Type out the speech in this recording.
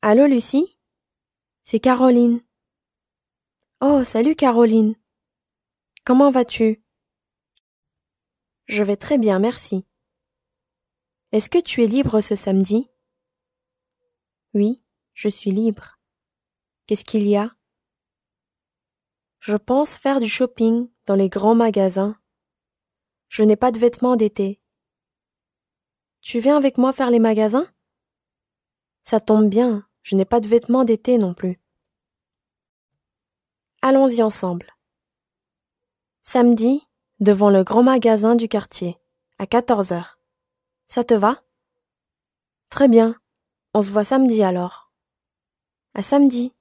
Allô, Lucie C'est Caroline. Oh, salut, Caroline. Comment vas-tu Je vais très bien, merci. Est-ce que tu es libre ce samedi Oui, je suis libre. Qu'est-ce qu'il y a Je pense faire du shopping dans les grands magasins. Je n'ai pas de vêtements d'été. Tu viens avec moi faire les magasins ça tombe bien, je n'ai pas de vêtements d'été non plus. Allons-y ensemble. Samedi, devant le grand magasin du quartier, à 14 heures. Ça te va? Très bien. On se voit samedi alors. À samedi.